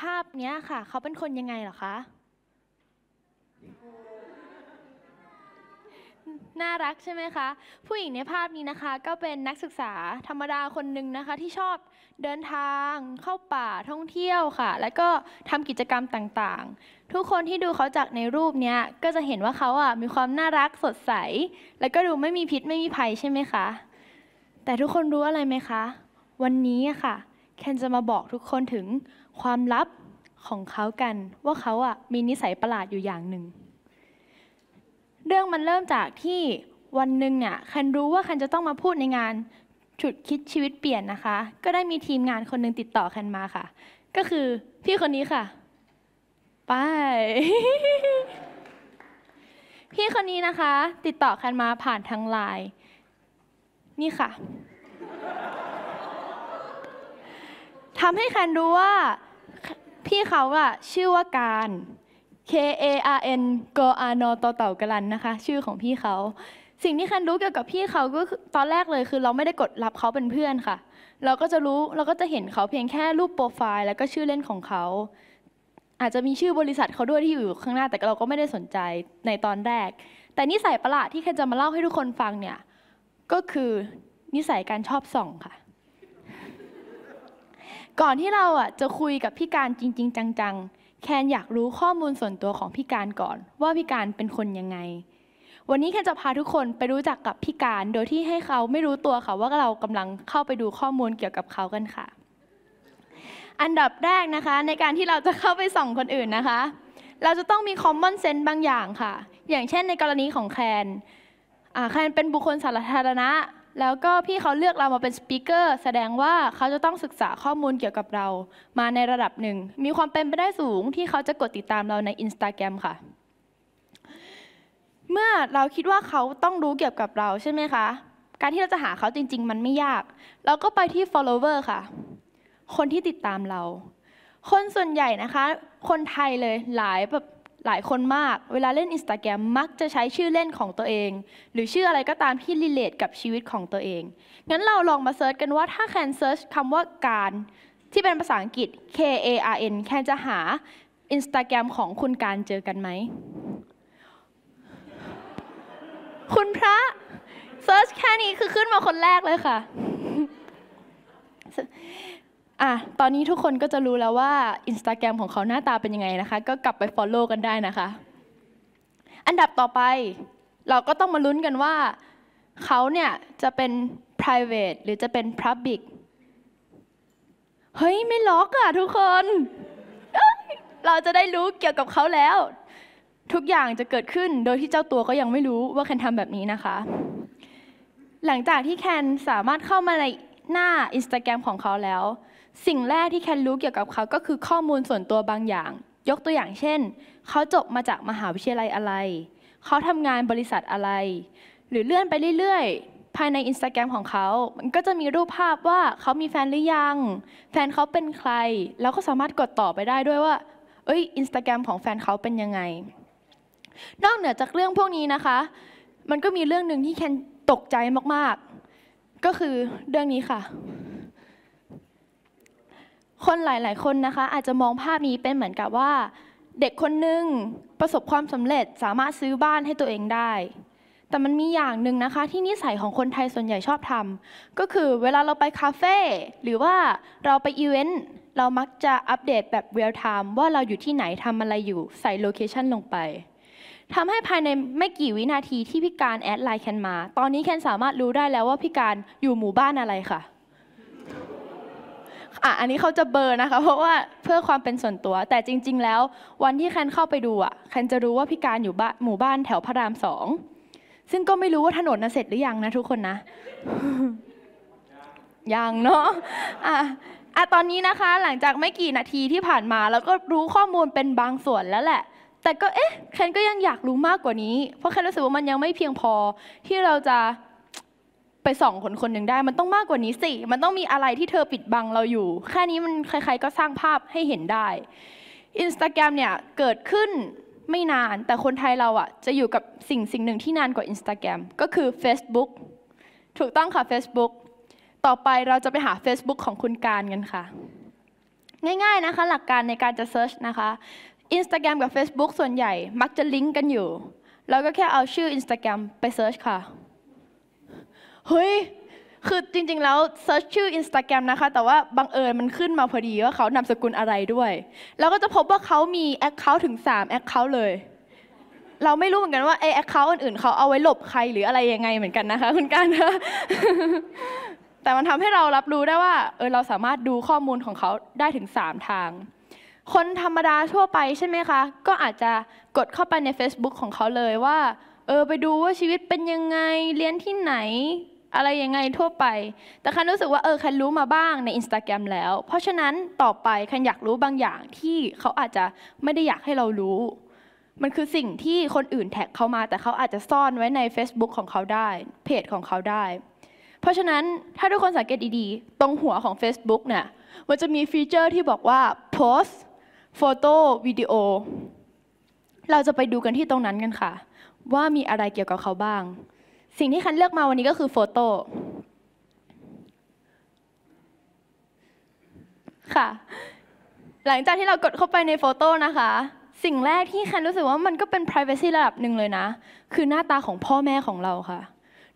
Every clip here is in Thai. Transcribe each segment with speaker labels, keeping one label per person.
Speaker 1: ภาพเนี้ยค่ะเขาเป็นคนยังไงหรอคะน่ารักใช่ไหมคะ ผู้หญิงในภาพนี้นะคะ ก็เป็นนักศึกษาธรรมดาคนหนึ่งนะคะ ที่ชอบเดินทางเข้าป่าท่องเที่ยวค่ะ แล้วก็ทำกิจกรรมต่างๆ ทุกคนที่ดูเขาจากในรูปนี้ก็จะเห็นว่าเขาอ่ะมีความน่ารักสดใสและก็ดูไม่มีพิษไม่มีภัยใช่ไหมคะแต่ทุกคนรู้อะไรไหมคะ วันนี้ค่ะ แคนจะมาบอกทุกคนถึงความลับของเขากันว่าเขาอ่ะมีนิสัยประหลาดอยู่อย่างหนึ่ง เรื่องมันเริ่มจากที่วันหนึ่งเนี่ยคันรู้ว่าคันจะต้องมาพูดในงานฉุดคิดชีวิตเปลี่ยนนะคะ ก็ได้มีทีมงานคนหนึ่งติดต่อคันมาค่ะ ก็คือพี่คนนี้ค่ะ ไป พี่คนนี้นะคะ ติดต่อคันมาผ่านทางไลน์นี่ค่ะทำให้คันรู้ว่าพี่เขาอะชื่อว่าการ K A R N G A N O ต่อเต่ากันนะคะชื่อของพี่เขา สิ่งที่คันรู้เกี่ยวกับพี่เขาก็ตอนแรกเลยคือ เราไม่ได้กดรับเขาเป็นเพื่อนค่ะ เราก็จะรู้เราก็จะเห็นเขาเพียงแค่รูปโปรไฟล์ แล้วก็ชื่อเล่นของเขา อาจจะมีชื่อบริษัทเขาด้วยที่อยู่ข้างหน้าแต่เราก็ไม่ได้สนใจในตอนแรก แต่นิสัยประหลาดที่คคนจะมาเล่าให้ทุกคนฟังเนี่ยก็คือนิสัยการชอบส่องค่ะก่อนที่เราอ่ะจะคุยกับพี่การจริง ๆ จัง ๆ แคนอยากรู้ข้อมูลส่วนตัวของพี่การก่อน ว่าพี่การเป็นคนยังไง วันนี้แคนจะพาทุกคนไปรู้จักกับพี่การ โดยที่ให้เขาไม่รู้ตัวค่ะว่าเรากำลังเข้าไปดูข้อมูลเกี่ยวกับเขากันค่ะ อันดับแรกนะคะในการที่เราจะเข้าไปส่องคนอื่นนะคะ เราจะต้องมีคอมมอนเซนต์บางอย่างค่ะ อย่างเช่นในกรณีของแคน แคนเป็นบุคคลสาธารณะแล้วก็พี่เขาเลือกเรามาเป็นสปิเกอร์แสดงว่าเขาจะต้องศึกษาข้อมูลเกี่ยวกับเรา มาในระดับหนึ่ง มีความเป็นไปได้สูง ที่เขาจะกดติดตามเราใน i นส t a g r รมค่ะ เมื่อเราคิดว่าเขาต้องรู้เกี่ยวกับเราใช่ไหมคะ การที่เราจะหาเขาจริงๆ มันไม่ยาก เราก็ไปที่ follower ค่ะ คนที่ติดตามเรา คนส่วนใหญ่นะคะ คนไทยเลยหลายแบบหลายคนมากเวลาเล่นอินสตาแกรมมักจะใช้ชื่อเล่นของตัวเองหรือชื่ออะไรก็ตามที่รีเลทกับชีวิตของตัวเองงั้นเราลองมาเซิร์ชกันว่าถ้าแคนเซิร์ชคำว่าการ ที่เป็นภาษาอังกฤษ K A R N แคนจะหาอินสตาแกรมของคุณการเจอกันไหมคุณพระเซิร์ชแค่นี้คือขึ้นมาคนแรกเลยค่ะอ่ะ ตอนนี้ทุกคนก็จะรู้แล้วว่า Instagram ของเขาหน้าตาเป็นยังไงนะคะ ก็กลับไป Follow กันได้นะคะ อันดับต่อไปเราก็ต้องมาลุ้นกันว่าเขาเนี่ยจะเป็น private หรือจะเป็น public เฮ้ยไม่ล็อกอ่ะทุกคน เราจะได้รู้เกี่ยวกับเขาแล้ว ทุกอย่างจะเกิดขึ้นโดยที่เจ้าตัวก็ยังไม่รู้ว่าแคนทำแบบนี้นะคะ หลังจากที่แคนสามารถเข้ามาในหน้า Instagram ของเขาแล้วสิ่งแรกที่แคนรู้เกี่ยวกับเขา ก็คือข้อมูลส่วนตัวบางอย่าง ยกตัวอย่างเช่น เขาจบมาจากมหาวิทยาลัยอะไร เขาทำงานบริษัทอะไร หรือเลื่อนไปเรื่อยๆ ภายในอินสตาแกรมของเขา มันก็จะมีรูปภาพว่าเขามีแฟนหรือยัง แฟนเขาเป็นใคร แล้วก็สามารถกดต่อไปได้ด้วยว่า เอ้ยอินสตาแกรมของแฟนเขาเป็นยังไง นอกเหนือจากเรื่องพวกนี้นะคะ มันก็มีเรื่องหนึ่งที่แคนตกใจมาก ๆ ก็คือเรื่องนี้ค่ะคนหลาย ๆ คนนะคะ อาจจะมองภาพนี้เป็นเหมือนกับว่า เด็กคนหนึ่งประสบความสำเร็จสามารถซื้อบ้านให้ตัวเองได้ แต่มันมีอย่างหนึ่งนะคะ ที่นิสัยของคนไทยส่วนใหญ่ชอบทำก็คือเวลาเราไปคาเฟ่หรือว่าเราไปอีเวนต์เรามักจะอัปเดตแบบเรียลไทม์ว่าเราอยู่ที่ไหนทำอะไรอยู่ใส่โลเคชันลงไปทำให้ภายในไม่กี่วินาทีที่พี่การแอดไลน์แคนมาตอนนี้แคนสามารถรู้ได้แล้วว่าพี่การอยู่หมู่บ้านอะไรค่ะอ่ะ อันนี้เขาจะเบอร์นะคะ เพราะว่าเพื่อความเป็นส่วนตัว แต่จริง ๆ แล้ว วันที่แคนเข้าไปดูอ่ะแคนจะรู้ว่าพี่การอยู่บ้านหมู่บ้านแถวพระรามสองซึ่งก็ไม่รู้ว่าถนนน่ะเสร็จหรือยังนะทุกคนนะยังเนาะอ่ะอ่ะตอนนี้นะคะ หลังจากไม่กี่นาทีที่ผ่านมา แล้วก็รู้ข้อมูลเป็นบางส่วนแล้วแหละ แต่ก็เอ๊ะ แคนก็ยังอยากรู้มากกว่านี้ เพราะแคนรู้สึกว่ามันยังไม่เพียงพอที่เราจะไปส่องคนคนหนึ่งได้ มันต้องมากกว่านี้สิ มันต้องมีอะไรที่เธอปิดบังเราอยู่ แค่นี้มันใครๆก็สร้างภาพให้เห็นได้อินสตาแกรมเนี่ยเกิดขึ้นไม่นานแต่คนไทยเราอะจะอยู่กับสิ่งสิ่งหนึ่งที่นานกว่าอินสตาแกรมก็คือ Facebook ถูกต้องค่ะ Facebook ต่อไปเราจะไปหา Facebook ของคุณการกันค่ะ ง่ายๆนะคะหลักการในการจะเซิร์ชนะคะ Instagram กับ Facebook ส่วนใหญ่มักจะลิงก์กันอยู่เราก็แค่เอาชื่อ Instagram ไปเซิร์ชค่ะเฮ้ย คือจริง ๆ แล้วเซิร์ชชื่อ Instagram นะคะ แต่ว่าบังเอิญมันขึ้นมาพอดีว่าเขานำสกุลอะไรด้วย แล้วก็จะพบว่าเขามีแอคเคา t ถึง 3 Account เลย เราไม่รู้เหมือนกันว่าไอแอคเคาท์อื่น ๆ เขาเอาไว้หลบใครหรืออะไรยังไงเหมือนกันนะคะ คุณการนะแต่มันทำให้เรารับรู้ได้ว่าเออเราสามารถดูข้อมูลของเขาได้ถึง 3 ทาง คนธรรมดาทั่วไปใช่ไหมคะ ก็อาจจะกดเข้าไปใน Facebook ของเขาเลยว่าเออไปดูว่าชีวิตเป็นยังไงเรียนที่ไหนอะไรยังไงทั่วไป แต่คันรู้สึกว่าเออ คันรู้มาบ้างใน Instagram แล้ว เพราะฉะนั้นต่อไป คันอยากรู้บางอย่างที่เขาอาจจะไม่ได้อยากให้เรารู้ มันคือสิ่งที่คนอื่นแท็กเขามา แต่เขาอาจจะซ่อนไว้ใน Facebook ของเขาได้เพจของเขาได้ เพราะฉะนั้นถ้าทุกคนสังเกตดีๆตรงหัวของ Facebook เนี่ย มันจะมีฟีเจอร์ที่บอกว่าโพสโฟโต้วิดีโอ เราจะไปดูกันที่ตรงนั้นกันค่ะ ว่ามีอะไรเกี่ยวกับเขาบ้างสิ่งที่คันเลือกมาวันนี้ก็คือ โฟโต้ค่ะ หลังจากที่เรากดเข้าไปในโฟโต้นะคะ สิ่งแรกที่คันรู้สึกว่ามันก็เป็น Privacy ระดับหนึ่งเลยนะ คือหน้าตาของพ่อแม่ของเราค่ะ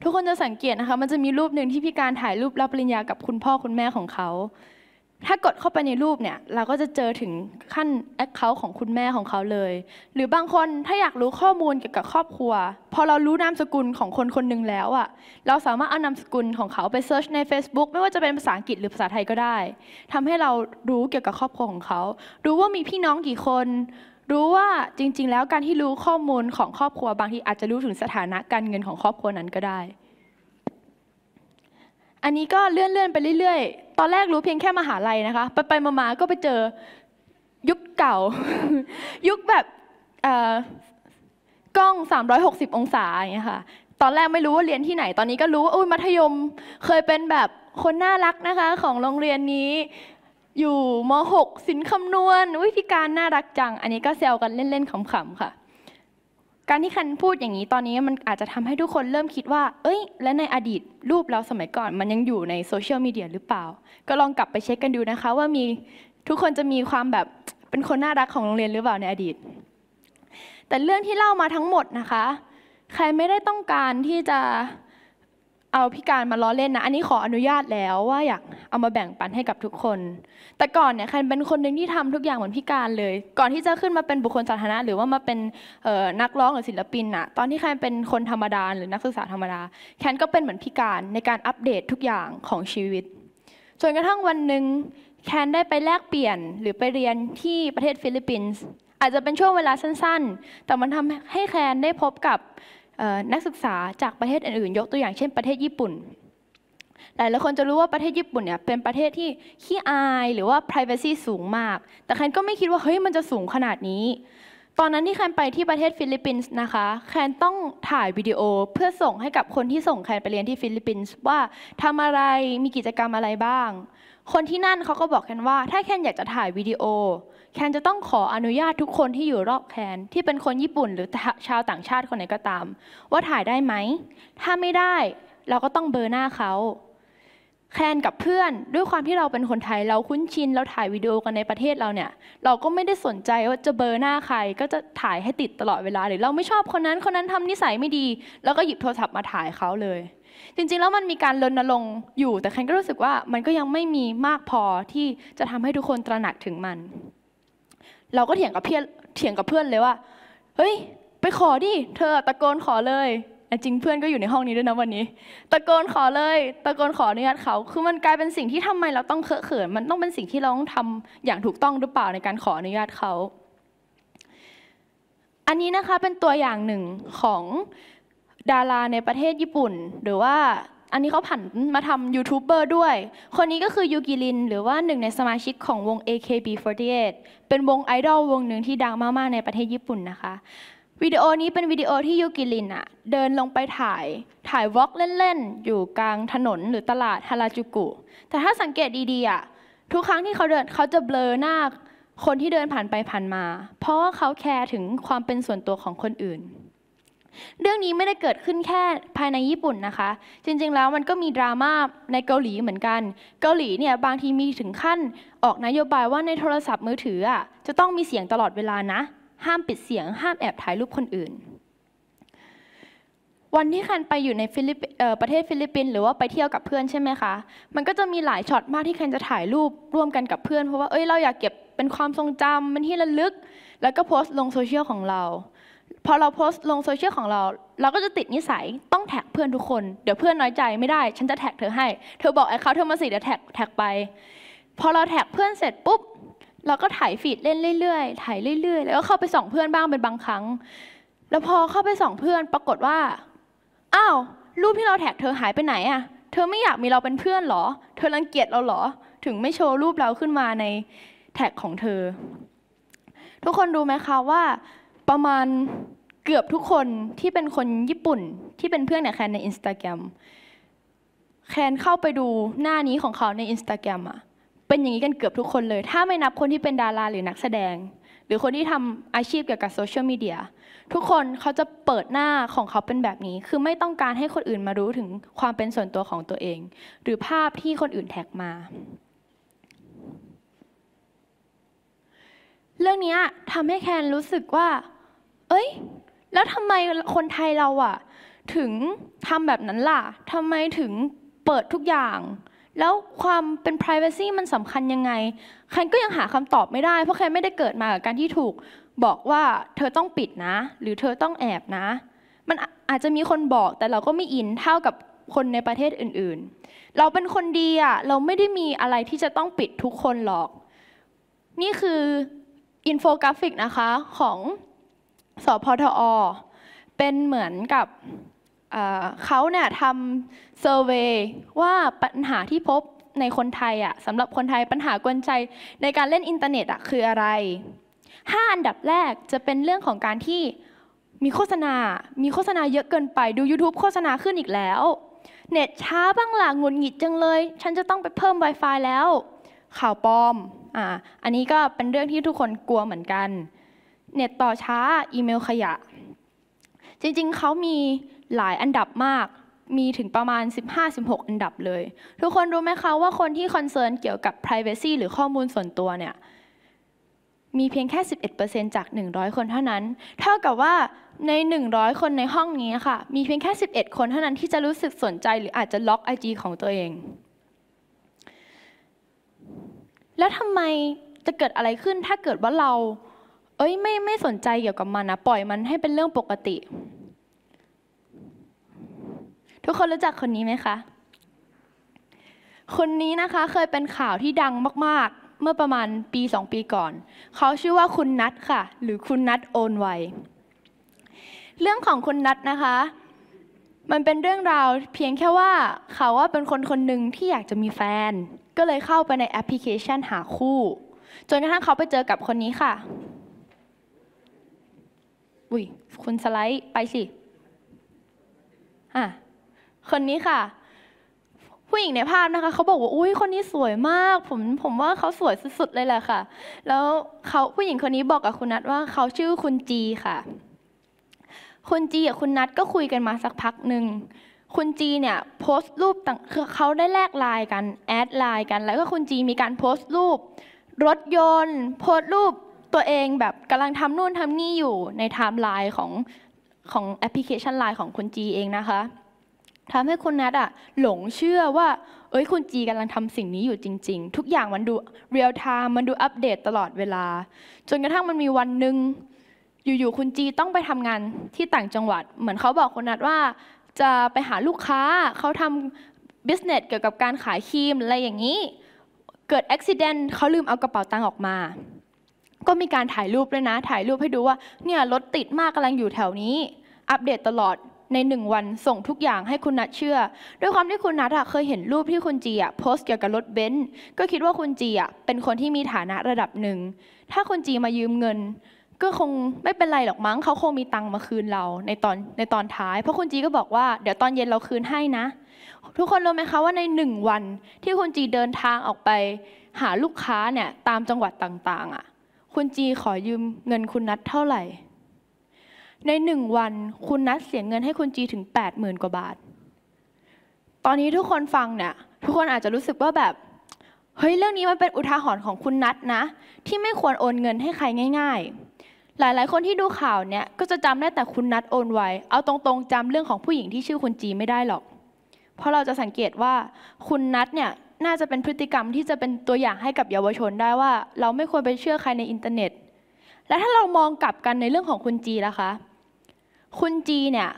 Speaker 1: ทุกคนจะสังเกตนะคะ มันจะมีรูปหนึ่งที่พี่การถ่ายรูปรับปริญญากับคุณพ่อคุณแม่ของเขาถ้ากดเข้าไปในรูปเนี่ยเราก็จะเจอถึงขั้นแอคเคาท์ของคุณแม่ของเขาเลย หรือบางคนถ้าอยากรู้ข้อมูลเกี่ยวกับครอบครัว พอเรารู้นามสกุลของคนคนหนึ่งแล้วอะเราสามารถเอานามสกุลของเขาไปเซิร์ชใน Facebook ไม่ว่าจะเป็นภาษาอังกฤษหรือภาษาไทยก็ได้ ทำให้เรารู้เกี่ยวกับครอบครัวของเขา รู้ว่ามีพี่น้องกี่คน รู้ว่าจริงๆ แล้วการที่รู้ข้อมูลของครอบครัว บางทีอาจจะรู้ถึงสถานะการเงินของครอบครัวนั้นก็ได้อันนี้ก็เลื่อนเลื่อนไปเรื่อย ๆ ตอนแรกรู้เพียงแค่มหาลัยนะคะ ไปไปมาๆก็ไปเจอยุคเก่า ยุคแบบกล้อง 360 องศาอย่างเงี้ยค่ะ ตอนแรกไม่รู้ว่าเรียนที่ไหน ตอนนี้ก็รู้ว่าอุ้ยมัธยม เคยเป็นแบบคนน่ารักนะคะของโรงเรียนนี้ อยู่ม .6 สินคำนวณอุ้ยพิการน่ารักจัง อันนี้ก็แซวกันเล่นๆขำๆค่ะการที่คันพูดอย่างนี้ตอนนี้มันอาจจะทำให้ทุกคนเริ่มคิดว่า เอ้ย และในอดีตรูปเราสมัยก่อน มันยังอยู่ในโซเชียลมีเดียหรือเปล่า ก็ลองกลับไปเช็คกันดูนะคะ ว่ามีทุกคนจะมีความแบบเป็นคนน่ารักของโรงเรียนหรือเปล่าในอดีต แต่เรื่องที่เล่ามาทั้งหมดนะคะ ใครไม่ได้ต้องการที่จะเอาพิการมาล้อเล่นนะ อันนี้ขออนุญาตแล้วว่าอยากเอามาแบ่งปันให้กับทุกคน แต่ก่อนเนี่ยคันเป็นคนหนึ่งที่ทำทุกอย่างเหมือนพิการเลย ก่อนที่จะขึ้นมาเป็นบุคคลสาธารณะหรือว่ามาเป็นนักร้องหรือศิลปินอะตอนที่คันเป็นคนธรรมดาหรือนักศึกษาธรรมดา แคนก็เป็นเหมือนพิการในการอัปเดตทุกอย่างของชีวิตจนกระทั่งวันหนึ่งแคนได้ไปแลกเปลี่ยนหรือไปเรียนที่ประเทศฟิลิปปินส์ อาจจะเป็นช่วงเวลาสั้นๆ แต่มันทำให้แคนได้พบกับนักศึกษาจากประเทศอื่นๆ ยกตัวอย่างเช่นประเทศญี่ปุ่นหลายหลายคนจะรู้ว่าประเทศญี่ปุ่นเนี่ยเป็นประเทศที่ขี้อายหรือว่า privacy สูงมาก แต่แคนก็ไม่คิดว่าเฮ้ยมันจะสูงขนาดนี้ ตอนนั้นที่แคนไปที่ประเทศฟิลิปปินส์นะคะ แคนต้องถ่ายวิดีโอเพื่อส่งให้กับคนที่ส่งแคนไปเรียนที่ฟิลิปปินส์ว่าทำอะไร มีกิจกรรมอะไรบ้าง คนที่นั่นเขาก็บอกแคนว่าถ้าแคนอยากจะถ่ายวิดีโแคนจะต้องขออนุญาตทุกคนที่อยู่รอบแคนที่เป็นคนญี่ปุ่นหรือชาวต่างชาติคนไหนก็ตาม ว่าถ่ายได้ไหมถ้าไม่ได้เราก็ต้องเบอร์หน้าเขาแคนกับเพื่อนด้วยความที่เราเป็นคนไทยเราคุ้นชินเราถ่ายวิดีโอกันในประเทศเราเนี่ย เราก็ไม่ได้สนใจว่าจะเบอร์หน้าใคร ก็จะถ่ายให้ติดตลอดเวลาหรือเราไม่ชอบคนนั้นคนนั้นทำนิสัยไม่ดี แล้วก็หยิบโทรศัพท์มาถ่ายเขาเลย จริงๆแล้วมันมีการรณรงค์อยู่แต่แคนก็รู้สึกว่ามันก็ยังไม่มีมากพอที่จะทำให้ทุกคนตระหนักถึงมันเราก็เถียงกับเพื่อนเถียงกับเพื่อนเลยว่า เฮ้ย ไปขอดิ เธอตะโกนขอเลยจริงเพื่อนก็อยู่ในห้องนี้ด้วยนะวันนี้ ตะโกนขอเลย ตะโกนขออนุญาตเขา คือมันกลายเป็นสิ่งที่ทำไมเราต้องเคอะเขิน มันต้องเป็นสิ่งที่เราต้องทำอย่างถูกต้องหรือเปล่าในการขออนุญาตเขา อันนี้นะคะเป็นตัวอย่างหนึ่งของดาราในประเทศญี่ปุ่นหรือว่าอันนี้เขาผันมาทำยูทูบเบอร์ด้วย คนนี้ก็คือยูกิลิน หรือว่าหนึ่งในสมาชิกของวง AKB48 เป็นวงไอดอลวงหนึ่งที่ดังมากๆในประเทศญี่ปุ่นนะคะ วิดีโอนี้เป็นวิดีโอที่ยูกิลินอะเดินลงไปถ่าย ถ่ายวอล์กเล่นๆอยู่กลางถนนหรือตลาดฮาราจูกุ แต่ถ้าสังเกตดีๆอะทุกครั้งที่เขาเดินเขาจะเบลอหน้า คนที่เดินผ่านไปผ่านมา เพราะว่าเขาแคร์ถึงความเป็นส่วนตัวของคนอื่นเรื่องนี้ไม่ได้เกิดขึ้นแค่ภายในญี่ปุ่นนะคะ จริงๆ แล้วมันก็มีดราม่าในเกาหลีเหมือนกัน เกาหลีเนี่ยบางทีมีถึงขั้นออกนโยบายว่าในโทรศัพท์มือถืออ่ะจะต้องมีเสียงตลอดเวลานะ ห้ามปิดเสียง ห้ามแอบถ่ายรูปคนอื่น วันที่คันไปอยู่ในฟิลิปประเทศฟิลิปปินส์หรือว่าไปเที่ยวกับเพื่อนใช่ไหมคะ มันก็จะมีหลายช็อตมากที่คันจะถ่ายรูปร่วมกันกับเพื่อนเพราะว่าเอ้ยเราอยากเก็บเป็นความทรงจำเป็นที่ระลึก แล้วก็โพสต์ลงโซเชียลของเราพอเราโพสต์ลงโซเชียลของเรา เราก็จะติดนิสัย ต้องแท็กเพื่อนทุกคนเดี๋ยวเพื่อนน้อยใจไม่ได้ฉันจะแท็กเธอให้เธอบอกไอ้เขาเธอมาสิเดี๋ยวแท็กแท็กไป พอเราแท็กเพื่อนเสร็จปุ๊บเราก็ถ่ายฟีดเล่นเรื่อยๆถ่ายเรื่อย ๆ แล้วก็เข้าไปส่องเพื่อนบ้างเป็นบางครั้ง แล้วพอเข้าไปส่องเพื่อนปรากฏว่าอ้าวรูปที่เราแท็ก เธอหายไปไหนอะเธอไม่อยากมีเราเป็นเพื่อนหรอ เธอรังเกียจเราหรอถึงไม่โชว์รูปเราขึ้นมาในแท็กของเธอ ทุกคนรู้ไหมคะว่าประมาณเกือบทุกคนที่เป็นคนญี่ปุ่นที่เป็นเพื่อนกัแคนในอินสตาแกรมแคนเข้าไปดูหน้านี้ของเขาในอินสตาแกรมอะเป็นอย่างนี้กันเกือบทุกคนเลย ถ้าไม่นับคนที่เป็นดารา หรือนักแสดง หรือคนที่ทำอาชีพเกี่ยวกับโซเชียลมีเดียทุกคนเขาจะเปิดหน้าของเขาเป็นแบบนี้คือไม่ต้องการให้คนอื่นมารู้ถึงความเป็นส่วนตัวของตัวเอง หรือภาพที่คนอื่นแท็กมา เรื่องนี้ทำให้แคนรู้สึกว่าเอ้ย แล้วทำไมคนไทยเราอะถึงทำแบบนั้นล่ะทำไมถึงเปิดทุกอย่าง แล้วความเป็น p r i เวซีมันสำคัญยังไงแคนก็ยังหาคำตอบไม่ได้ เพราะแคนไม่ได้เกิดมากับการที่ถูกบอกว่าเธอต้องปิดนะ หรือเธอต้องแอบนะ มันอาจจะมีคนบอก แต่เราก็ไม่อินเท่ากับคนในประเทศอื่น ๆ เราเป็นคนดีอะเราไม่ได้มีอะไรที่จะต้องปิดทุกคนหรอก นี่คืออินโฟกราฟิกนะคะของสพทอเป็นเหมือนกับเขาเนี่ยทำเซอร์เวยว่าปัญหาที่พบในคนไทยอ่ะสำหรับคนไทยปัญหากวนใจในการเล่นอินเทอร์เน็ตอ่ะคืออะไร5อันดับแรกจะเป็นเรื่องของการที่มีโฆษณา มีโฆษณาเยอะเกินไปดู YouTube โฆษณาขึ้นอีกแล้วเน็ตช้าบ้างหล่ะงุนหงิดจังเลย ฉันจะต้องไปเพิ่ม Wi-Fi แล้ว ข่าวปลอมอ่าอันนี้ก็เป็นเรื่องที่ทุกคนกลัวเหมือนกันเน็ตต่อช้าอีเมลขยะ จริงๆ เขามีหลายอันดับมาก มีถึงประมาณ 15-16 อันดับเลย ทุกคนรู้ไหมคะว่าคนที่คอนเซิร์นเกี่ยวกับ Privacy หรือข้อมูลส่วนตัวเนี่ย มีเพียงแค่ 11%จาก 100 คนเท่านั้น เท่ากับว่าใน 100 คนในห้องนี้ค่ะ มีเพียงแค่ 11 คนเท่านั้นที่จะรู้สึกสนใจหรืออาจจะล็อก IG ของตัวเอง แล้วทำไมจะเกิดอะไรขึ้นถ้าเกิดว่าเราเอ้ยไม่ไม่สนใจเกี่ยวกับมันนะปล่อยมันให้เป็นเรื่องปกติ ทุกคนรู้จักคนนี้ไหมคะ คนนี้นะคะเคยเป็นข่าวที่ดังมากๆ เมื่อประมาณปีสองปีก่อน เขาชื่อว่าคุณนัทค่ะ หรือคุณนัทโอนไวเรื่องของคุณนัทนะคะ มันเป็นเรื่องราวเพียงแค่ว่าเขาว่าเป็นคนคนหนึ่งที่อยากจะมีแฟน ก็เลยเข้าไปในแอปพลิเคชันหาคู่ จนกระทั่งเขาไปเจอกับคนนี้ค่ะอุ้ยคุณสไลด์ไปสิอ่ะคนนี้ค่ะ ผู้หญิงในภาพนะคะเขาบอกว่าอุ้ยคนนี้สวยมาก ผมผมว่าเขาสวยสุดๆเลยแหละค่ะ แล้วเขาผู้หญิงคนนี้บอกกับคุณนัทว่าเขาชื่อคุณจีค่ะคุณจีกับคุณนัทก็คุยกันมาสักพักหนึ่งคุณจีเนี่ยโพสต์รูปต่างเขาได้แลกไลน์กันแอดไลน์กันแล้วก็คุณจี มีการโพสต์รูป รถยนต์ โพสต์รูปตัวเองแบบกำลังทำนู่นทำนี่อยู่ในไทม์ไลน์ของของแอปพลิเคชันไลน์ของคุณจีเองนะคะทำให้คุณนัทอะหลงเชื่อว่าเอ้ยคุณจีกำลังทำสิ่งนี้อยู่จริงๆ ทุกอย่างมันดูเรียลไทม์มันดูอัปเดตตลอดเวลา จนกระทั่งมันมีวันหนึ่งอยู่ๆคุณจีต้องไปทำงานที่ต่างจังหวัด เหมือนเขาบอกคุณนัทว่าจะไปหาลูกค้าเขาทำบิสเนสเกี่ยวกับการขายครีมอะไรอย่างนี้เกิดอุบิเหตุเขาลืมเอากระเป๋าตังค์ออกมาก็มีการถ่ายรูปด้วยนะ ถ่ายรูปให้ดูว่า เนี่ยรถติดมากกำลังอยู่แถวนี้ อัปเดตตลอดในหนึ่งวัน ส่งทุกอย่างให้คุณนัทเชื่อ ด้วยความที่คุณนัทเคยเห็นรูปที่คุณจีอะโพสต์เกี่ยวกับรถเบนซ์ ก็คิดว่าคุณจีอะเป็นคนที่มีฐานะระดับหนึ่ง ถ้าคุณจีมายืมเงิน ก็คงไม่เป็นไรหรอกมั้งเขาคงมีตังค์มาคืนเราในตอนในตอนท้าย เพราะคุณจีก็บอกว่าเดี๋ยวตอนเย็นเราคืนให้นะ ทุกคนรู้ไหมคะว่าในหนึ่งวันที่คุณจีเดินทางออกไป หาลูกค้าเนี่ยตามจังหวัดต่างๆอะคุณจีขอยืมเงินคุณนัทเท่าไหร่ ในหนึ่งวันคุณนัทเสียเงินให้คุณจีถึง8ปดหมื่นกว่าบาท ตอนนี้ทุกคนฟังเนี่ยทุกคนอาจจะรู้สึกว่าแบบเฮ้ยเรื่องนี้มันเป็นอุทาหรณ์ของคุณนัทนะ ที่ไม่ควรโอนเงินให้ใครง่าย ๆ หลายๆ คนที่ดูข่าวเนี่ยก็จะจำได้แต่คุณนัทโอนไวเอาตรงๆจำเรื่องของผู้หญิงที่ชื่อคุณจีไม่ได้หรอก เพราะเราจะสังเกตว่าคุณนัทเนี่ยน่าจะเป็นพฤติกรรมที่จะเป็นตัวอย่างให้กับเยาวชนได้ว่าเราไม่ควรไปเชื่อใครในอินเทอร์เน็ต และถ้าเรามองกลับกันในเรื่องของคุณจีล่ะคะ คุณจีเนี่ย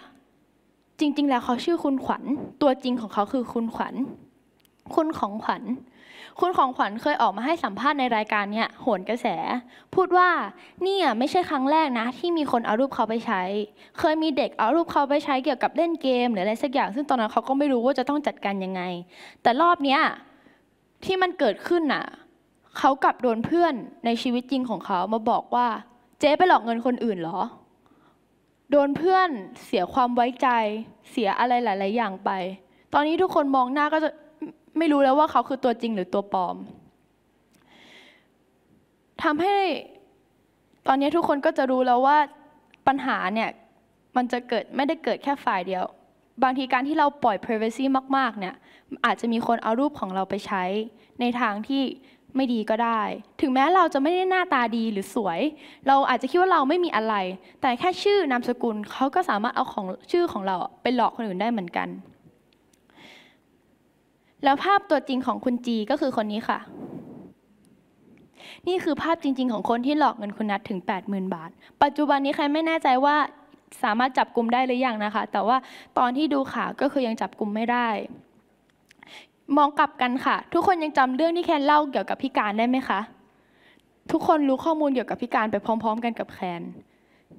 Speaker 1: จริงๆ แล้วเขาชื่อคุณขวัญ ตัวจริงของเขาคือคุณขวัญ คุณของขวัญ คุณของขวัญเคยออกมาให้สัมภาษณ์ในรายการเนี่ยโหนกระแส พูดว่าเนี่ยไม่ใช่ครั้งแรกนะ ที่มีคนเอารูปเขาไปใช้ เคยมีเด็กเอารูปเขาไปใช้เกี่ยวกับเล่นเกม หรืออะไรสักอย่างซึ่งตอนนั้นเขาก็ไม่รู้ว่าจะต้องจัดการยังไง แต่รอบเนี้ยที่มันเกิดขึ้นน่ะ เขากลับโดนเพื่อนในชีวิตจริงของเขามาบอกว่า เจ๊ไปหลอกเงินคนอื่นเหรอ โดนเพื่อนเสียความไว้ใจ เสียอะไรหลาย ๆ อย่างไป ตอนนี้ทุกคนมองหน้าก็จะไม่รู้แล้วว่าเขาคือตัวจริงหรือตัวปลอมทำให้ ตอนนี้ทุกคนก็จะรู้แล้วว่าปัญหาเนี่ย มันจะเกิดไม่ได้เกิดแค่ฝ่ายเดียวบางทีการที่เราปล่อย privacy มากๆเนี่ยอาจจะมีคนเอารูปของเราไปใช้ ในทางที่ไม่ดีก็ได้ ถึงแม้เราจะไม่ได้หน้าตาดีหรือสวย เราอาจจะคิดว่าเราไม่มีอะไร แต่แค่ชื่อนามสกุลเขาก็สามารถเอาของชื่อของเรา ไปหลอกคนอื่นได้เหมือนกันแล้วภาพตัวจริงของคุณจีก็คือคนนี้ค่ะ นี่คือภาพจริง ๆของคนที่หลอกเงินคุณนัทถึง 80,000 บาท ปัจจุบันนี้ใครไม่แน่ใจว่าสามารถจับกลุ่มได้หรือยังนะคะ แต่ว่าตอนที่ดูข่าวก็คือยังจับกลุ่มไม่ได้ มองกลับกันค่ะ ทุกคนยังจำเรื่องที่แคนเล่าเกี่ยวกับพิการได้ไหมคะ ทุกคนรู้ข้อมูลเกี่ยวกับพิการไปพร้อม ๆ กันกับแคน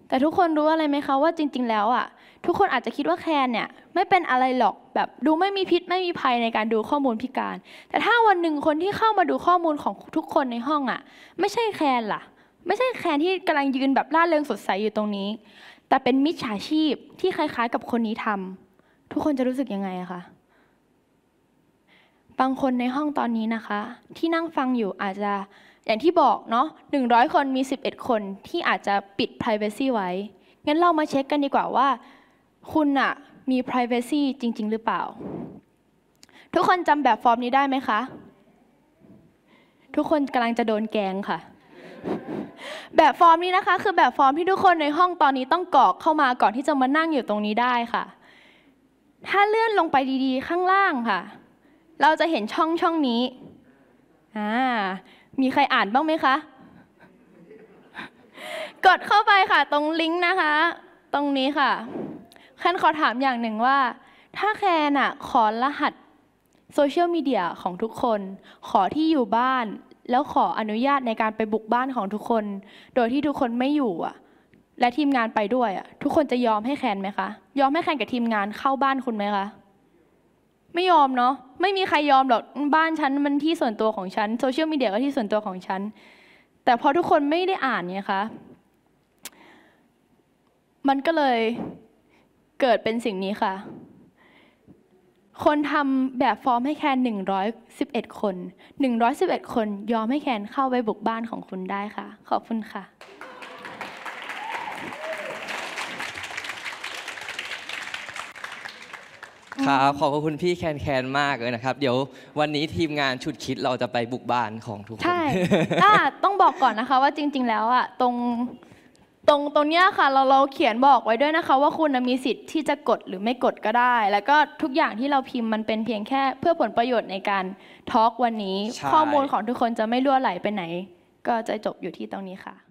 Speaker 1: แต่ทุกคนรู้อะไรไหมคะว่าจริง ๆ แล้วอ่ะ ทุกคนอาจจะคิดว่าแคนเนี่ย ไม่เป็นอะไรหรอกแบบดูไม่มีพิษไม่มีภัยในการดูข้อมูลพิการ แต่ถ้าวันหนึ่งคนที่เข้ามาดูข้อมูลของทุกคนในห้องอ่ะ ไม่ใช่แคนล่ะไม่ใช่แคนที่กำลังยืนแบบล่าเริงสดใสอยู่ตรงนี้แต่เป็นมิจฉาชีพที่คล้าย ๆ กับคนนี้ทำทุกคนจะรู้สึกยังไงคะบางคนในห้องตอนนี้นะคะ ที่นั่งฟังอยู่อาจจะ อย่างที่บอกเนาะ100คนมี11คนที่อาจจะปิด Privacy ไว้งั้นเรามาเช็คกันดีกว่าว่าคุณอะมี Privacy จริง ๆ หรือเปล่า ทุกคนจำแบบฟอร์มนี้ได้ไหมคะ ทุกคนกำลังจะโดนแกงค่ะแบบฟอร์มนี้นะคะ คือแบบฟอร์มที่ทุกคนในห้องตอนนี้ต้องกรอกเข้ามาก่อนที่จะมานั่งอยู่ตรงนี้ได้ค่ะ ถ้าเลื่อนลงไปดีๆข้างล่างค่ะ เราจะเห็นช่องช่องนี้อ่ามีใครอ่านบ้างไหมคะกดเข้าไปค่ะตรงลิงก์นะคะ ตรงนี้ค่ะแค่ขอถามอย่างหนึ่งว่า ถ้าแคนอะขอรหัสโซเชียลมีเดียของทุกคน ขอที่อยู่บ้านแล้วขออนุญาตในการไปบุกบ้านของทุกคน โดยที่ทุกคนไม่อยู่อ่ะ และทีมงานไปด้วยอ่ะทุกคนจะยอมให้แคนไหมคะยอมให้แคนกับทีมงานเข้าบ้านคุณไหมคะไม่ยอมเนาะไม่มีใครยอมหรอกบ้านฉันมันที่ส่วนตัวของฉันโซเชียลมีเดียก็ที่ส่วนตัวของฉันแต่พอทุกคนไม่ได้อ่านไงคะมันก็เลยเกิดเป็นสิ่งนี้ค่ะคนทำแบบฟอร์มให้แคน111คน111คนยอมให้แคนเข้าไปบุกบ้านของคุณได้ค่ะ ขอบคุณค่ะ ครับ ขอบคุณพี่แคนแคนมากเลยนะครับ เดี๋ยววันนี้ทีมงานชุดคิดเราจะไปบุกบ้านของทุกคนใช่ต้องบอกก่อนนะคะว่าจริง ๆ แล้วอ่ะตรงตรงตรงเนี้ยค่ะเราเราเขียนบอกไว้ด้วยนะคะ ว่าคุณมีสิทธิ์ที่จะกดหรือไม่กดก็ได้ แล้วก็ทุกอย่างที่เราพิมพ์มันเป็นเพียงแค่เพื่อผลประโยชน์ในการทอล์กวันนี้ ข้อมูลของทุกคนจะไม่ล่วไหลไปไหน ก็จะจบอยู่ที่ตรงนี้ค่ะ